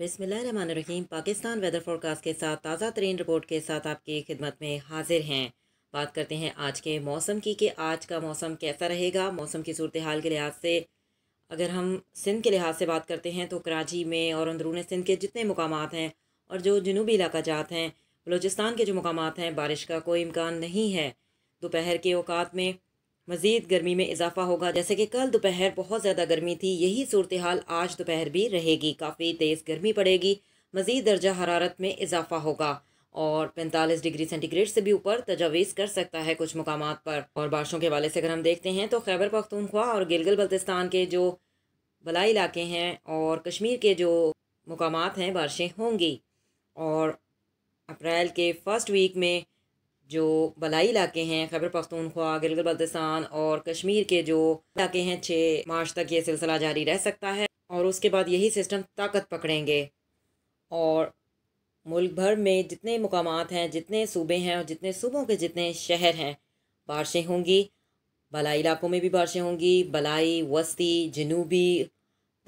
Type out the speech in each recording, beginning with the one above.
बिसमीम Pakistan weather forecast के साथ ताज़ा तरीन रिपोर्ट के साथ आपकी खिदमत में हाजिर हैं बात करते हैं आज के मौसम की कि आज का मौसम कैसा रहेगा मौसम की सूरत हाल के लिहाज से अगर हम सिंध के लिहाज से बात करते हैं तो कराची में और अंदरून सिंध के जितने मकाम हैं और जो जनूबी इलाका जात हैं बलूचिस्तान के जो मकाम हैं बारिश का कोई इम्कान नहीं है दोपहर के अवकात में मज़ीद गर्मी में इजाफा होगा जैसे कि कल दोपहर बहुत ज़्यादा गर्मी थी यही सूरत हाल आज दोपहर भी रहेगी काफ़ी तेज़ गर्मी पड़ेगी मज़ीद दर्जा हरारत में इजाफा होगा और 45 डिग्री सेंटीग्रेड से भी ऊपर तजावीज़ कर सकता है कुछ मकाम पर और बारिशों के हवाले से अगर हम देखते हैं तो खैबर पख्तूनख्वा और गिलगल बल्तिस्तान के जो बलाई इलाके हैं और कश्मीर के जो मकाम हैं बारिशें होंगी और अप्रैल के फ़र्स्ट वीक में जो बलाई इलाके हैं खैबर पख्तूनख्वा गिलगित बल्तिस्तान और कश्मीर के जो इलाके हैं छः मार्च तक ये सिलसिला जारी रह सकता है और उसके बाद यही सिस्टम ताकत पकड़ेंगे और मुल्क भर में जितने मकाम हैं जितने सूबे हैं और जितने सूबों के जितने शहर हैं बारिशें होंगी बलाई इलाकों में भी बारिशें होंगी बलाई वस्ती जनूबी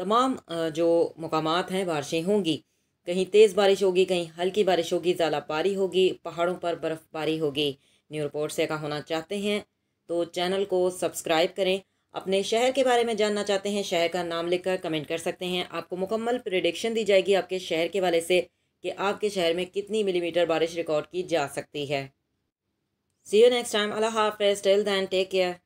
तमाम जो मकाम हैं बारिशें होंगी कहीं तेज़ बारिश होगी कहीं हल्की बारिश होगी ज़्यादा पारी होगी पहाड़ों पर बर्फ़बारी होगी न्यू रिपोर्ट से का होना चाहते हैं तो चैनल को सब्सक्राइब करें अपने शहर के बारे में जानना चाहते हैं शहर का नाम लिखकर कमेंट कर सकते हैं आपको मुकम्मल प्रिडिक्शन दी जाएगी आपके शहर के वाले से कि आपके शहर में कितनी मिलीमीटर बारिश रिकॉर्ड की जा सकती है see you next time Allah हाफ टेल दैन टेक केयर